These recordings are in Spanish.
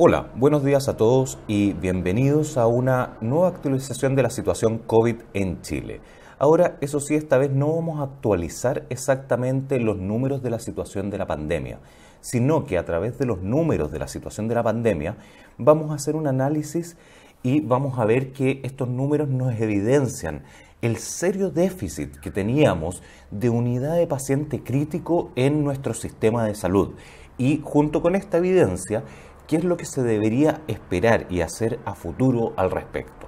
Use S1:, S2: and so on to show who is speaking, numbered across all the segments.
S1: Hola, buenos días a todos y bienvenidos a una nueva actualización de la situación COVID en Chile. Ahora, eso sí, esta vez no vamos a actualizar exactamente los números de la situación de la pandemia, sino que a través de los números de la situación de la pandemia vamos a hacer un análisis y vamos a ver que estos números nos evidencian el serio déficit que teníamos de unidad de paciente crítico en nuestro sistema de salud. Y junto con esta evidencia, ¿Qué es lo que se debería esperar y hacer a futuro al respecto?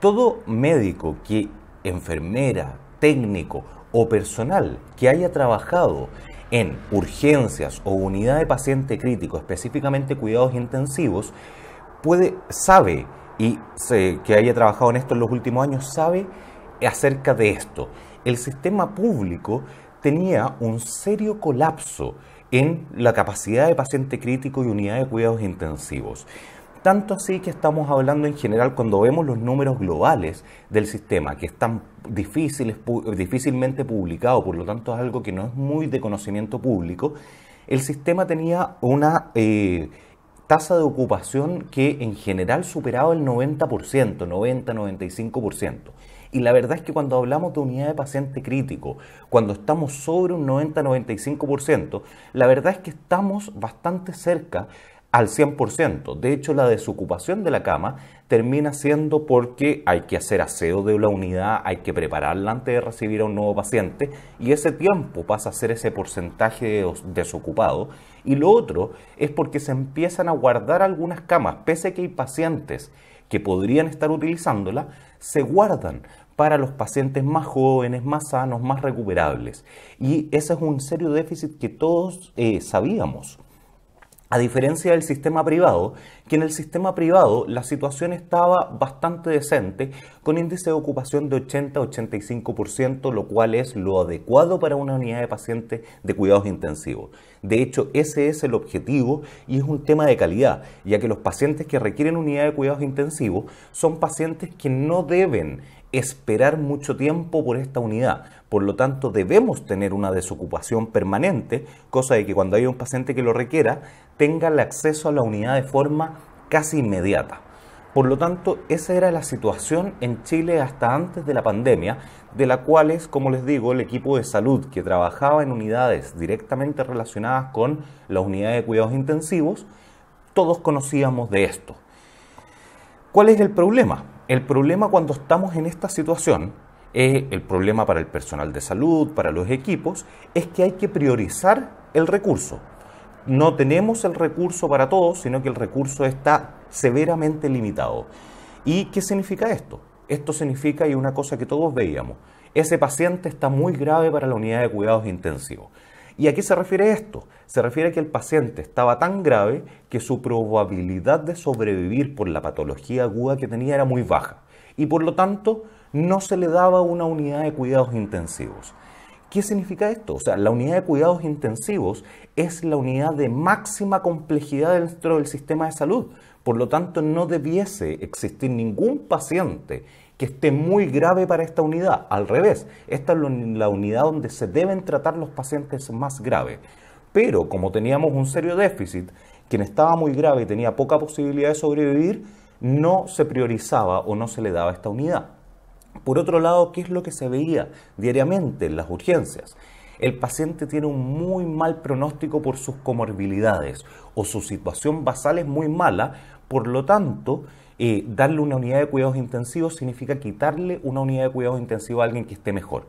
S1: Todo médico que enfermera, técnico o personal que haya trabajado en urgencias o unidad de paciente crítico, específicamente cuidados intensivos, puede, sabe y que haya trabajado en esto en los últimos años, sabe acerca de esto. El sistema público tenía un serio colapso en la capacidad de paciente crítico y unidad de cuidados intensivos. Tanto así que estamos hablando en general cuando vemos los números globales del sistema, que están difíciles, difícilmente publicados, por lo tanto es algo que no es muy de conocimiento público, el sistema tenía una eh, tasa de ocupación que en general superaba el 90%, 90-95%. Y la verdad es que cuando hablamos de unidad de paciente crítico, cuando estamos sobre un 90-95%, la verdad es que estamos bastante cerca al 100%. De hecho, la desocupación de la cama termina siendo porque hay que hacer aseo de la unidad, hay que prepararla antes de recibir a un nuevo paciente y ese tiempo pasa a ser ese porcentaje desocupado. Y lo otro es porque se empiezan a guardar algunas camas, pese a que hay pacientes que podrían estar utilizándola, se guardan para los pacientes más jóvenes, más sanos, más recuperables. Y ese es un serio déficit que todos eh, sabíamos. A diferencia del sistema privado, que en el sistema privado la situación estaba bastante decente, con índice de ocupación de 80-85%, lo cual es lo adecuado para una unidad de pacientes de cuidados intensivos. De hecho, ese es el objetivo y es un tema de calidad, ya que los pacientes que requieren unidad de cuidados intensivos son pacientes que no deben esperar mucho tiempo por esta unidad. Por lo tanto, debemos tener una desocupación permanente, cosa de que cuando haya un paciente que lo requiera, tenga el acceso a la unidad de forma casi inmediata. Por lo tanto, esa era la situación en Chile hasta antes de la pandemia, de la cual es, como les digo, el equipo de salud que trabajaba en unidades directamente relacionadas con la unidad de cuidados intensivos, todos conocíamos de esto. ¿Cuál es el problema? El problema cuando estamos en esta situación, el problema para el personal de salud, para los equipos, es que hay que priorizar el recurso. No tenemos el recurso para todos, sino que el recurso está severamente limitado. ¿Y qué significa esto? Esto significa, y una cosa que todos veíamos, ese paciente está muy grave para la unidad de cuidados intensivos. ¿Y a qué se refiere esto? Se refiere a que el paciente estaba tan grave que su probabilidad de sobrevivir por la patología aguda que tenía era muy baja y por lo tanto no se le daba una unidad de cuidados intensivos. ¿Qué significa esto? O sea, la unidad de cuidados intensivos es la unidad de máxima complejidad dentro del sistema de salud. Por lo tanto, no debiese existir ningún paciente que esté muy grave para esta unidad. Al revés, esta es la unidad donde se deben tratar los pacientes más graves. Pero como teníamos un serio déficit, quien estaba muy grave y tenía poca posibilidad de sobrevivir, no se priorizaba o no se le daba esta unidad. Por otro lado, ¿qué es lo que se veía diariamente en las urgencias? El paciente tiene un muy mal pronóstico por sus comorbilidades o su situación basal es muy mala, por lo tanto, darle una unidad de cuidados intensivos significa quitarle una unidad de cuidados intensivos a alguien que esté mejor.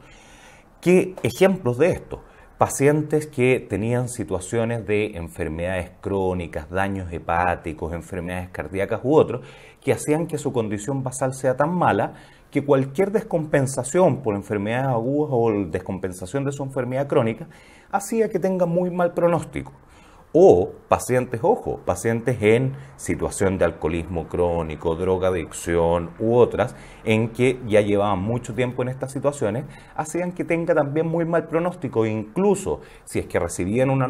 S1: ¿Qué ejemplos de esto? Pacientes que tenían situaciones de enfermedades crónicas, daños hepáticos, enfermedades cardíacas u otros, que hacían que su condición basal sea tan mala que cualquier descompensación por enfermedades agudas o descompensación de su enfermedad crónica hacía que tenga muy mal pronóstico o pacientes, ojo, pacientes en situación de alcoholismo crónico, droga adicción u otras, en que ya llevaban mucho tiempo en estas situaciones, hacían que tenga también muy mal pronóstico. Incluso si es que recibían una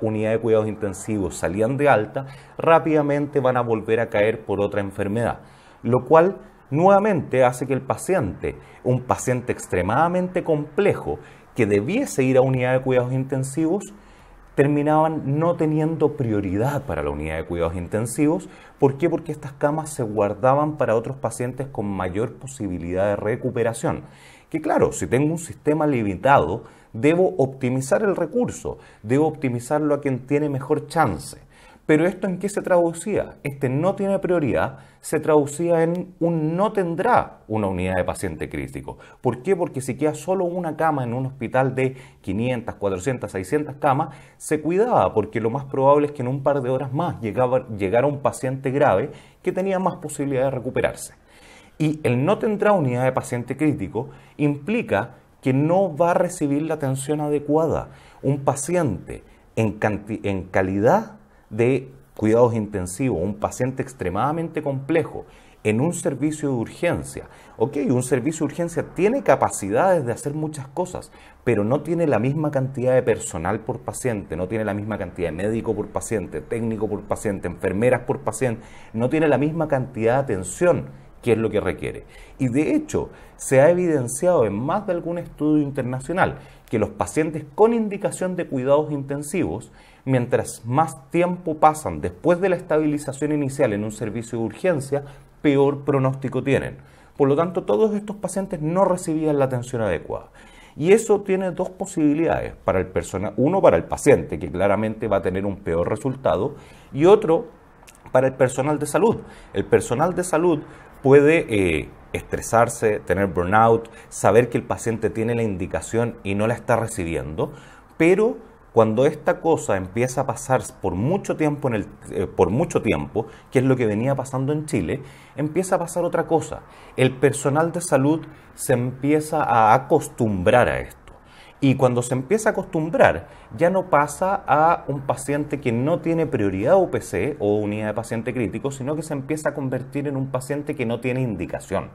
S1: unidad de cuidados intensivos, salían de alta, rápidamente van a volver a caer por otra enfermedad, lo cual nuevamente hace que el paciente, un paciente extremadamente complejo, que debiese ir a unidad de cuidados intensivos, terminaban no teniendo prioridad para la unidad de cuidados intensivos. ¿Por qué? Porque estas camas se guardaban para otros pacientes con mayor posibilidad de recuperación. Que claro, si tengo un sistema limitado, debo optimizar el recurso, debo optimizarlo a quien tiene mejor chance. Pero esto en qué se traducía? Este no tiene prioridad se traducía en un no tendrá una unidad de paciente crítico. ¿Por qué? Porque si queda solo una cama en un hospital de 500, 400, 600 camas, se cuidaba porque lo más probable es que en un par de horas más llegara un paciente grave que tenía más posibilidad de recuperarse. Y el no tendrá unidad de paciente crítico implica que no va a recibir la atención adecuada. Un paciente en, en calidad de cuidados intensivos, un paciente extremadamente complejo, en un servicio de urgencia. Ok, un servicio de urgencia tiene capacidades de hacer muchas cosas, pero no tiene la misma cantidad de personal por paciente, no tiene la misma cantidad de médico por paciente, técnico por paciente, enfermeras por paciente, no tiene la misma cantidad de atención que es lo que requiere. Y de hecho, se ha evidenciado en más de algún estudio internacional que los pacientes con indicación de cuidados intensivos mientras más tiempo pasan después de la estabilización inicial en un servicio de urgencia, peor pronóstico tienen. Por lo tanto, todos estos pacientes no recibían la atención adecuada. Y eso tiene dos posibilidades para el personal: uno para el paciente que claramente va a tener un peor resultado y otro para el personal de salud. El personal de salud puede eh, estresarse, tener burnout, saber que el paciente tiene la indicación y no la está recibiendo, pero cuando esta cosa empieza a pasar por mucho tiempo, en el, eh, por mucho tiempo, que es lo que venía pasando en Chile, empieza a pasar otra cosa. El personal de salud se empieza a acostumbrar a esto. Y cuando se empieza a acostumbrar, ya no pasa a un paciente que no tiene prioridad UPC o unidad de paciente crítico, sino que se empieza a convertir en un paciente que no tiene indicación.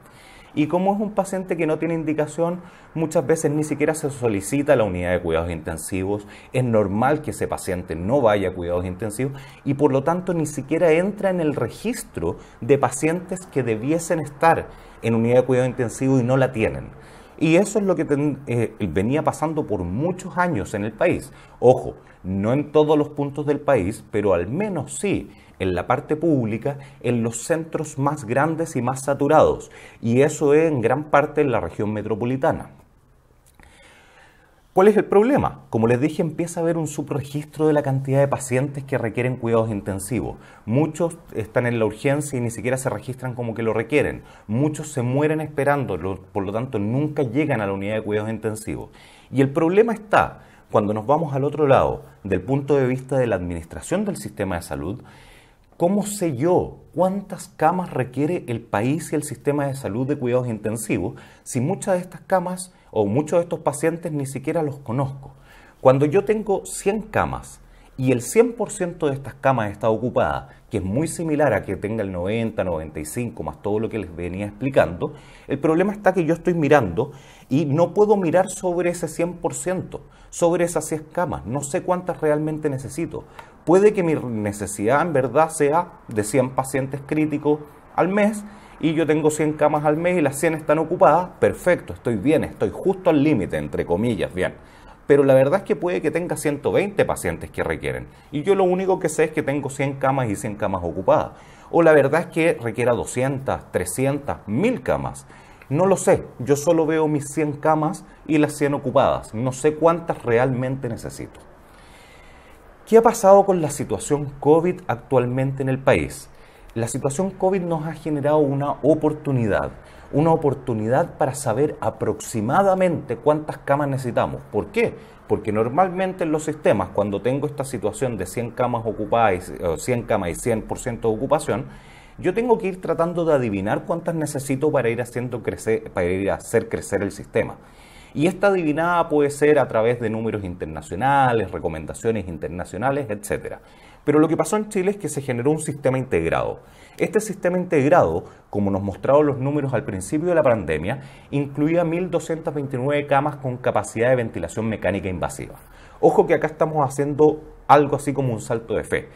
S1: Y como es un paciente que no tiene indicación, muchas veces ni siquiera se solicita la unidad de cuidados intensivos. Es normal que ese paciente no vaya a cuidados intensivos y por lo tanto ni siquiera entra en el registro de pacientes que debiesen estar en unidad de cuidados intensivos y no la tienen. Y eso es lo que eh, venía pasando por muchos años en el país. Ojo, no en todos los puntos del país, pero al menos sí en la parte pública, en los centros más grandes y más saturados. Y eso es en gran parte en la región metropolitana. ¿Cuál es el problema? Como les dije, empieza a haber un subregistro de la cantidad de pacientes que requieren cuidados intensivos. Muchos están en la urgencia y ni siquiera se registran como que lo requieren. Muchos se mueren esperando, por lo tanto nunca llegan a la unidad de cuidados intensivos. Y el problema está cuando nos vamos al otro lado, del punto de vista de la administración del sistema de salud, ¿Cómo sé yo cuántas camas requiere el país y el sistema de salud de cuidados intensivos si muchas de estas camas o muchos de estos pacientes ni siquiera los conozco? Cuando yo tengo 100 camas y el 100% de estas camas está ocupada que es muy similar a que tenga el 90, 95, más todo lo que les venía explicando, el problema está que yo estoy mirando y no puedo mirar sobre ese 100%, sobre esas 100 camas, no sé cuántas realmente necesito. Puede que mi necesidad en verdad sea de 100 pacientes críticos al mes y yo tengo 100 camas al mes y las 100 están ocupadas, perfecto, estoy bien, estoy justo al límite, entre comillas, bien pero la verdad es que puede que tenga 120 pacientes que requieren. Y yo lo único que sé es que tengo 100 camas y 100 camas ocupadas. O la verdad es que requiera 200, 300, 1000 camas. No lo sé, yo solo veo mis 100 camas y las 100 ocupadas. No sé cuántas realmente necesito. ¿Qué ha pasado con la situación COVID actualmente en el país? La situación COVID nos ha generado una oportunidad, una oportunidad para saber aproximadamente cuántas camas necesitamos. ¿Por qué? Porque normalmente en los sistemas, cuando tengo esta situación de 100 camas ocupadas, 100 camas y 100% de ocupación, yo tengo que ir tratando de adivinar cuántas necesito para ir haciendo crecer, para ir a hacer crecer el sistema. Y esta adivinada puede ser a través de números internacionales, recomendaciones internacionales, etcétera. Pero lo que pasó en Chile es que se generó un sistema integrado. Este sistema integrado, como nos mostraron los números al principio de la pandemia, incluía 1.229 camas con capacidad de ventilación mecánica invasiva. Ojo que acá estamos haciendo algo así como un salto de fe.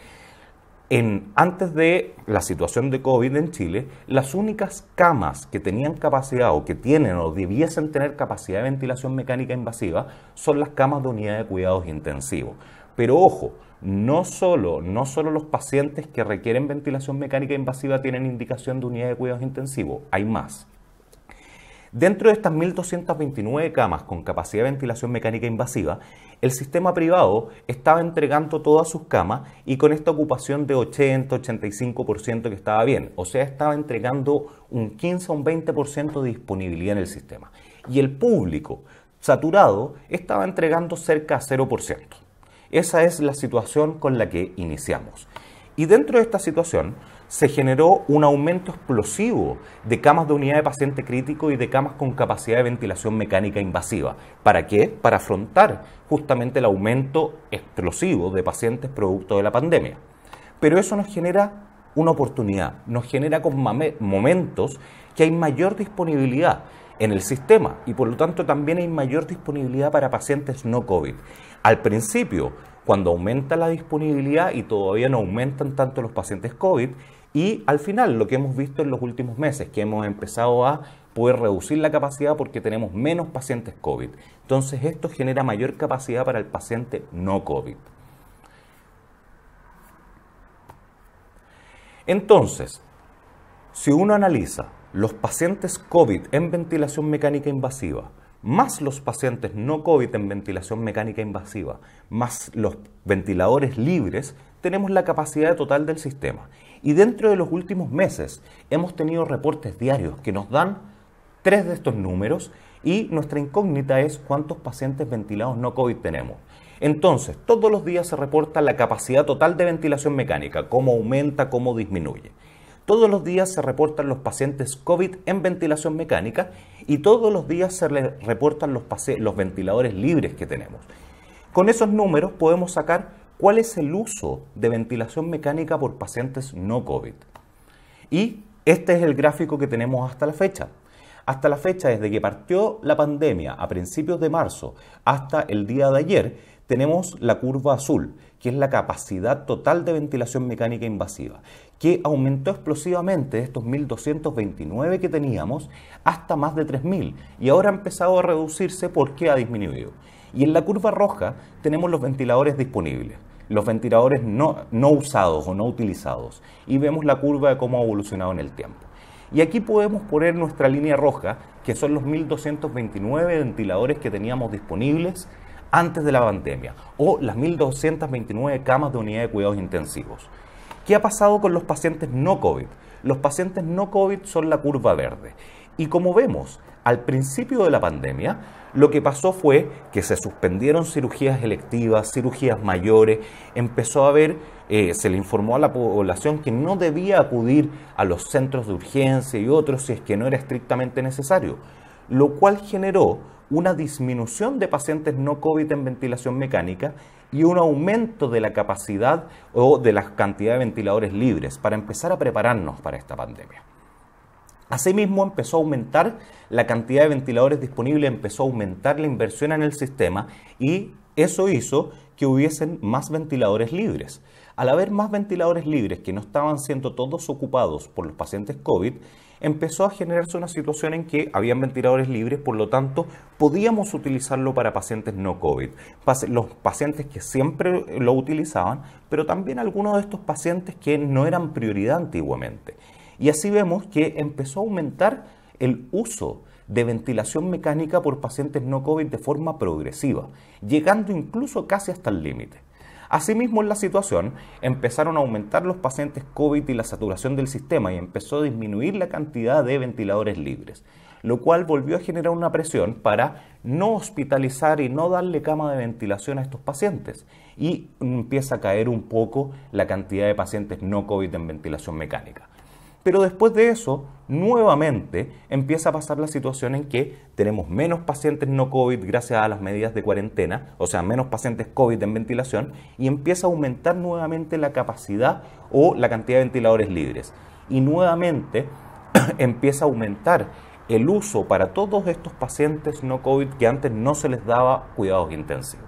S1: antes de la situación de COVID en Chile, las únicas camas que tenían capacidad o que tienen o debiesen tener capacidad de ventilación mecánica invasiva son las camas de unidad de cuidados intensivos. Pero ojo, no solo, no solo los pacientes que requieren ventilación mecánica invasiva tienen indicación de unidad de cuidados intensivos, hay más. Dentro de estas 1.229 camas con capacidad de ventilación mecánica invasiva, el sistema privado estaba entregando todas sus camas y con esta ocupación de 80-85% que estaba bien, o sea, estaba entregando un 15 o un 20% de disponibilidad en el sistema. Y el público saturado estaba entregando cerca a 0%. Esa es la situación con la que iniciamos. Y dentro de esta situación se generó un aumento explosivo de camas de unidad de paciente crítico y de camas con capacidad de ventilación mecánica invasiva. ¿Para qué? Para afrontar justamente el aumento explosivo de pacientes producto de la pandemia. Pero eso nos genera una oportunidad, nos genera momentos que hay mayor disponibilidad en el sistema y por lo tanto también hay mayor disponibilidad para pacientes no COVID. Al principio, cuando aumenta la disponibilidad y todavía no aumentan tanto los pacientes COVID, y al final lo que hemos visto en los últimos meses, que hemos empezado a poder reducir la capacidad porque tenemos menos pacientes COVID. Entonces esto genera mayor capacidad para el paciente no COVID. Entonces, si uno analiza los pacientes COVID en ventilación mecánica invasiva, más los pacientes no COVID en ventilación mecánica invasiva, más los ventiladores libres, tenemos la capacidad total del sistema. Y dentro de los últimos meses hemos tenido reportes diarios que nos dan tres de estos números y nuestra incógnita es cuántos pacientes ventilados no COVID tenemos. Entonces, todos los días se reporta la capacidad total de ventilación mecánica, cómo aumenta, cómo disminuye. Todos los días se reportan los pacientes COVID en ventilación mecánica y todos los días se reportan los, los ventiladores libres que tenemos. Con esos números podemos sacar cuál es el uso de ventilación mecánica por pacientes no COVID. Y este es el gráfico que tenemos hasta la fecha. Hasta la fecha, desde que partió la pandemia a principios de marzo hasta el día de ayer, tenemos la curva azul, que es la capacidad total de ventilación mecánica invasiva, que aumentó explosivamente estos 1.229 que teníamos hasta más de 3.000 y ahora ha empezado a reducirse porque ha disminuido. Y en la curva roja tenemos los ventiladores disponibles, los ventiladores no, usados o no utilizados y vemos la curva de cómo ha evolucionado en el tiempo. Y aquí podemos poner nuestra línea roja, que son los 1.229 ventiladores que teníamos disponibles antes de la pandemia, o las 1.229 camas de unidad de cuidados intensivos. ¿Qué ha pasado con los pacientes no COVID? Los pacientes no COVID son la curva verde. Y como vemos, al principio de la pandemia, lo que pasó fue que se suspendieron cirugías electivas, cirugías mayores, empezó a haber, eh, se le informó a la población que no debía acudir a los centros de urgencia y otros si es que no era estrictamente necesario, lo cual generó una disminución de pacientes no COVID en ventilación mecánica y un aumento de la capacidad o de la cantidad de ventiladores libres para empezar a prepararnos para esta pandemia. Asimismo, empezó a aumentar la cantidad de ventiladores disponibles, empezó a aumentar la inversión en el sistema y eso hizo que hubiesen más ventiladores libres. Al haber más ventiladores libres que no estaban siendo todos ocupados por los pacientes COVID, empezó a generarse una situación en que habían ventiladores libres, por lo tanto podíamos utilizarlo para pacientes no COVID. Los pacientes que siempre lo utilizaban, pero también algunos de estos pacientes que no eran prioridad antiguamente. Y así vemos que empezó a aumentar el uso de ventilación mecánica por pacientes no COVID de forma progresiva, llegando incluso casi hasta el límite. Asimismo, en la situación empezaron a aumentar los pacientes COVID y la saturación del sistema y empezó a disminuir la cantidad de ventiladores libres, lo cual volvió a generar una presión para no hospitalizar y no darle cama de ventilación a estos pacientes y empieza a caer un poco la cantidad de pacientes no COVID en ventilación mecánica. Pero después de eso, nuevamente empieza a pasar la situación en que tenemos menos pacientes no COVID gracias a las medidas de cuarentena, o sea, menos pacientes COVID en ventilación, y empieza a aumentar nuevamente la capacidad o la cantidad de ventiladores libres. Y nuevamente empieza a aumentar el uso para todos estos pacientes no COVID que antes no se les daba cuidados intensivos.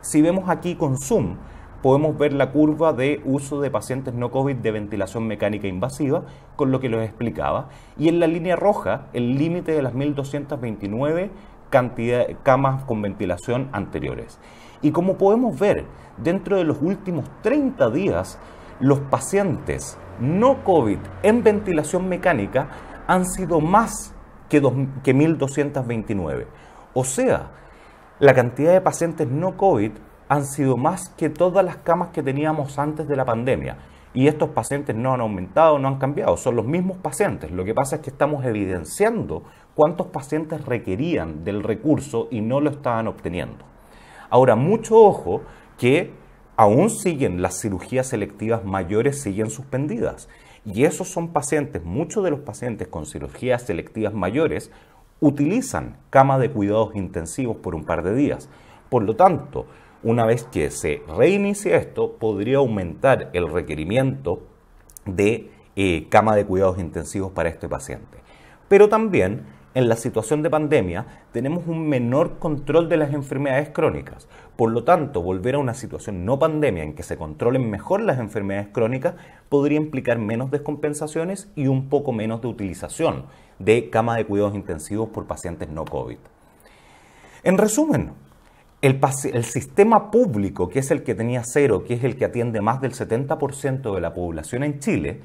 S1: Si vemos aquí con Zoom, podemos ver la curva de uso de pacientes no COVID de ventilación mecánica invasiva, con lo que les explicaba. Y en la línea roja, el límite de las 1.229 camas con ventilación anteriores. Y como podemos ver, dentro de los últimos 30 días, los pacientes no COVID en ventilación mecánica han sido más que, que 1.229. O sea, la cantidad de pacientes no COVID han sido más que todas las camas que teníamos antes de la pandemia. Y estos pacientes no han aumentado, no han cambiado, son los mismos pacientes. Lo que pasa es que estamos evidenciando cuántos pacientes requerían del recurso y no lo estaban obteniendo. Ahora, mucho ojo que aún siguen las cirugías selectivas mayores, siguen suspendidas. Y esos son pacientes, muchos de los pacientes con cirugías selectivas mayores utilizan cama de cuidados intensivos por un par de días. Por lo tanto, una vez que se reinicie esto, podría aumentar el requerimiento de eh, cama de cuidados intensivos para este paciente. Pero también en la situación de pandemia tenemos un menor control de las enfermedades crónicas. Por lo tanto, volver a una situación no pandemia en que se controlen mejor las enfermedades crónicas podría implicar menos descompensaciones y un poco menos de utilización de cama de cuidados intensivos por pacientes no COVID. En resumen, el, sistema público, que es el que tenía cero, que es el que atiende más del 70% de la población en Chile,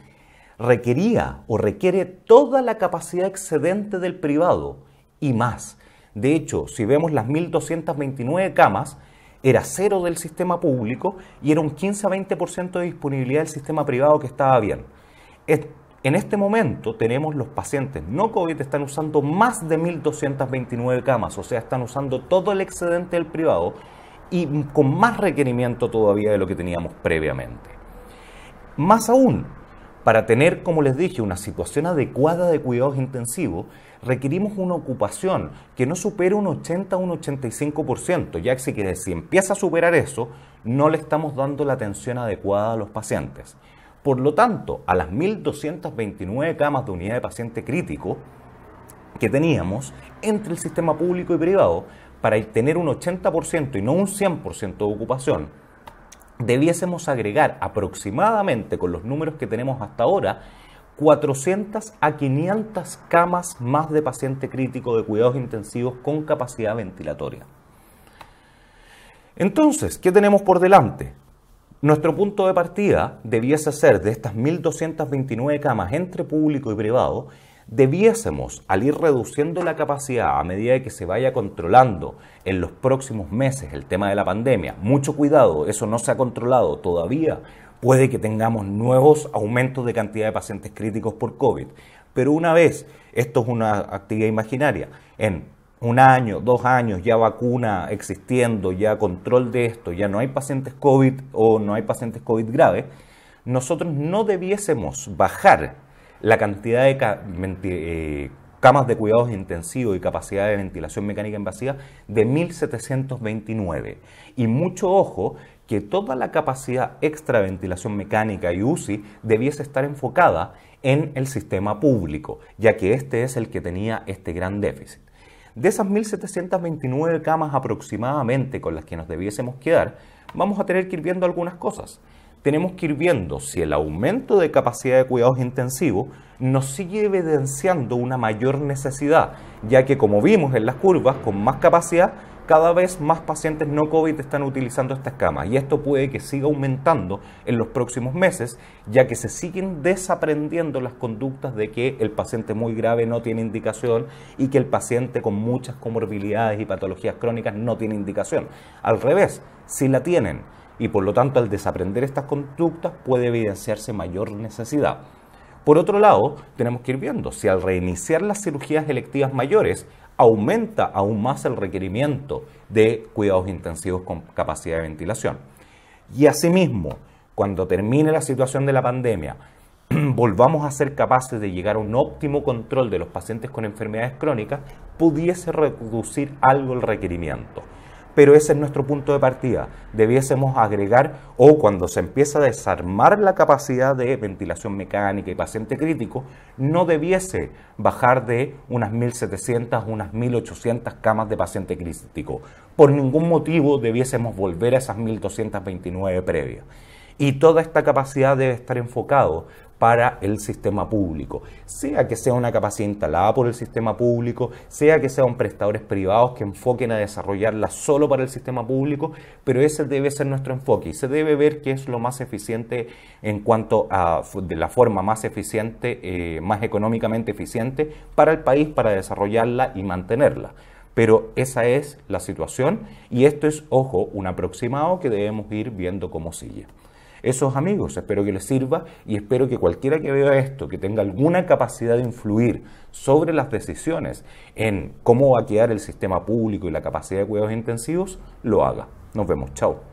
S1: requería o requiere toda la capacidad excedente del privado y más. De hecho, si vemos las 1.229 camas, era cero del sistema público y era un 15 a 20% de disponibilidad del sistema privado que estaba bien. En este momento tenemos los pacientes no COVID, están usando más de 1.229 camas, o sea, están usando todo el excedente del privado y con más requerimiento todavía de lo que teníamos previamente. Más aún, para tener, como les dije, una situación adecuada de cuidados intensivos, requerimos una ocupación que no supere un 80 o un 85%, ya que si empieza a superar eso, no le estamos dando la atención adecuada a los pacientes. Por lo tanto, a las 1.229 camas de unidad de paciente crítico que teníamos entre el sistema público y privado, para tener un 80% y no un 100% de ocupación, debiésemos agregar aproximadamente con los números que tenemos hasta ahora 400 a 500 camas más de paciente crítico de cuidados intensivos con capacidad ventilatoria. Entonces, ¿qué tenemos por delante? Nuestro punto de partida debiese ser de estas 1.229 camas entre público y privado, debiésemos, al ir reduciendo la capacidad a medida que se vaya controlando en los próximos meses el tema de la pandemia, mucho cuidado, eso no se ha controlado todavía, puede que tengamos nuevos aumentos de cantidad de pacientes críticos por COVID, pero una vez, esto es una actividad imaginaria, en un año, dos años, ya vacuna existiendo, ya control de esto, ya no hay pacientes COVID o no hay pacientes COVID graves, nosotros no debiésemos bajar la cantidad de eh, camas de cuidados intensivos y capacidad de ventilación mecánica invasiva de 1.729. Y mucho ojo que toda la capacidad extra de ventilación mecánica y UCI debiese estar enfocada en el sistema público, ya que este es el que tenía este gran déficit. De esas 1.729 camas aproximadamente con las que nos debiésemos quedar, vamos a tener que ir viendo algunas cosas. Tenemos que ir viendo si el aumento de capacidad de cuidados intensivos nos sigue evidenciando una mayor necesidad, ya que como vimos en las curvas, con más capacidad cada vez más pacientes no COVID están utilizando estas camas y esto puede que siga aumentando en los próximos meses, ya que se siguen desaprendiendo las conductas de que el paciente muy grave no tiene indicación y que el paciente con muchas comorbilidades y patologías crónicas no tiene indicación. Al revés, si la tienen y por lo tanto al desaprender estas conductas puede evidenciarse mayor necesidad. Por otro lado, tenemos que ir viendo si al reiniciar las cirugías electivas mayores aumenta aún más el requerimiento de cuidados intensivos con capacidad de ventilación. Y asimismo, cuando termine la situación de la pandemia, volvamos a ser capaces de llegar a un óptimo control de los pacientes con enfermedades crónicas, pudiese reducir algo el requerimiento pero ese es nuestro punto de partida. Debiésemos agregar o cuando se empieza a desarmar la capacidad de ventilación mecánica y paciente crítico, no debiese bajar de unas 1.700, unas 1.800 camas de paciente crítico. Por ningún motivo debiésemos volver a esas 1.229 previas. Y toda esta capacidad debe estar enfocado para el sistema público, sea que sea una capacidad instalada por el sistema público, sea que sean prestadores privados que enfoquen a desarrollarla solo para el sistema público, pero ese debe ser nuestro enfoque y se debe ver qué es lo más eficiente en cuanto a de la forma más eficiente, eh, más económicamente eficiente para el país para desarrollarla y mantenerla. Pero esa es la situación y esto es, ojo, un aproximado que debemos ir viendo cómo sigue esos amigos. Espero que les sirva y espero que cualquiera que vea esto, que tenga alguna capacidad de influir sobre las decisiones en cómo va a quedar el sistema público y la capacidad de cuidados intensivos, lo haga. Nos vemos. Chao.